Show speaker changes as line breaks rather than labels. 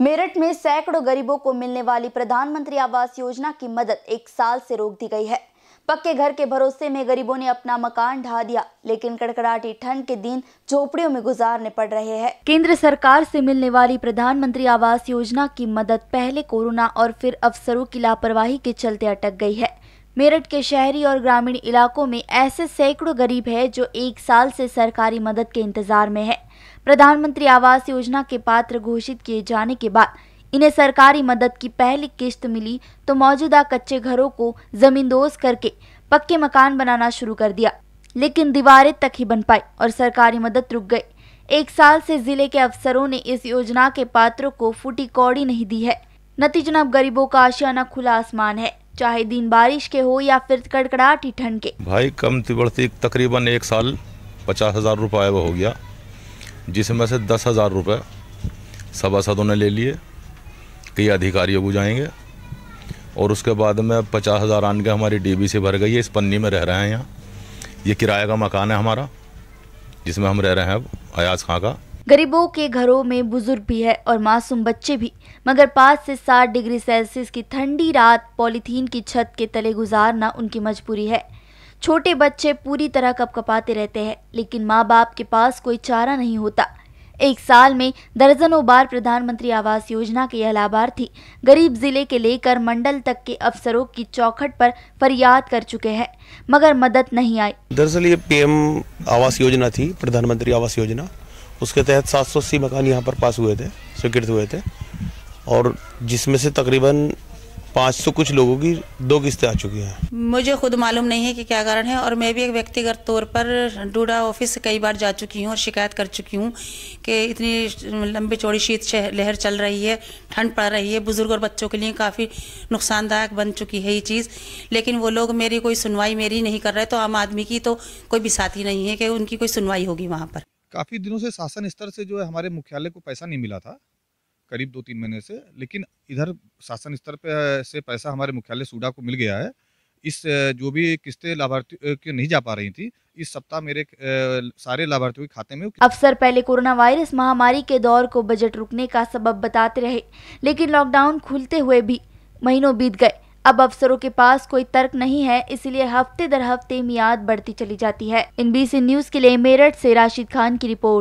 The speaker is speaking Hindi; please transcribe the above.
मेरठ में सैकड़ों गरीबों को मिलने वाली प्रधानमंत्री आवास योजना की मदद एक साल से रोक दी गई है पक्के घर के भरोसे में गरीबों ने अपना मकान ढा दिया लेकिन कड़कड़ाटी ठंड के दिन झोपड़ियों में गुजारने पड़ रहे हैं केंद्र सरकार से मिलने वाली प्रधानमंत्री आवास योजना की मदद पहले कोरोना और फिर अफसरों की लापरवाही के चलते अटक गई है मेरठ के शहरी और ग्रामीण इलाकों में ऐसे सैकड़ों गरीब हैं जो एक साल से सरकारी मदद के इंतजार में है प्रधानमंत्री आवास योजना के पात्र घोषित किए जाने के बाद इन्हें सरकारी मदद की पहली किस्त मिली तो मौजूदा कच्चे घरों को जमींदोज करके पक्के मकान बनाना शुरू कर दिया लेकिन दीवारें तक ही बन पाई और सरकारी मदद रुक गई एक साल से जिले के अफसरों ने इस योजना के पात्रों को फूटी कौड़ी नहीं दी है नतीजन अब गरीबों का आशियाना खुला आसमान है चाहे दिन बारिश के हो या फिर कड़कड़ाहट ही ठंड के
भाई कम थी बढ़ती तकरीबन एक साल पचास हज़ार रुपये आया हो गया जिसमें से दस हज़ार रुपये सभासदों ने ले लिए कई अधिकारियों को जाएंगे और उसके बाद में पचास हज़ार आन के हमारी डी से भर गई है इस पन्नी में रह रहे हैं यहाँ ये किराए का मकान है हमारा जिसमें हम रह रहे हैं अब अयाज खां का
गरीबों के घरों में बुजुर्ग भी है और मासूम बच्चे भी मगर पाँच से सात डिग्री सेल्सियस की ठंडी रात पॉलीथीन की छत के तले गुजारना उनकी मजबूरी है छोटे बच्चे पूरी तरह कपकपाते रहते हैं लेकिन माँ बाप के पास कोई चारा नहीं होता एक साल में दर्जनों बार प्रधानमंत्री आवास योजना के यह लाभार्थी गरीब जिले के लेकर मंडल तक के अफसरों की चौखट पर फरियाद कर चुके हैं मगर मदद नहीं आई
दरअसल ये पीएम आवास योजना थी प्रधानमंत्री आवास योजना उसके तहत सात सौ अस्सी मकान यहाँ पर पास हुए थे स्वीकृत हुए थे और जिसमें से तकरीबन पाँच सौ कुछ लोगों की दो किस्तें आ चुकी हैं
मुझे खुद मालूम नहीं है कि क्या कारण है और मैं भी एक व्यक्तिगत तौर पर डूडा ऑफिस कई बार जा चुकी हूँ और शिकायत कर चुकी हूँ कि इतनी लंबी चौड़ी शीत लहर चल रही है ठंड पड़ रही है बुज़ुर्ग और बच्चों के लिए काफ़ी नुकसानदायक बन चुकी है ये चीज़ लेकिन वो लोग मेरी कोई सुनवाई मेरी नहीं कर रहे तो आम आदमी की तो कोई बिसाती नहीं है कि उनकी कोई सुनवाई होगी वहाँ पर
काफ़ी दिनों से शासन स्तर से जो है हमारे मुख्यालय को पैसा नहीं मिला था करीब दो तीन महीने से लेकिन इधर शासन स्तर पर से पैसा हमारे मुख्यालय सूडा को मिल गया है इस जो भी किस्तें लाभार्थी की नहीं जा पा रही थी इस सप्ताह मेरे सारे लाभार्थियों के खाते में
अफसर पहले कोरोना वायरस महामारी के दौर को बजट रुकने का सबब बताते रहे लेकिन लॉकडाउन खुलते हुए भी महीनों बीत गए अब अफसरों के पास कोई तर्क नहीं है इसलिए हफ्ते दर हफ्ते मियाद बढ़ती चली जाती है इन बी न्यूज के लिए मेरठ ऐसी राशिद खान की रिपोर्ट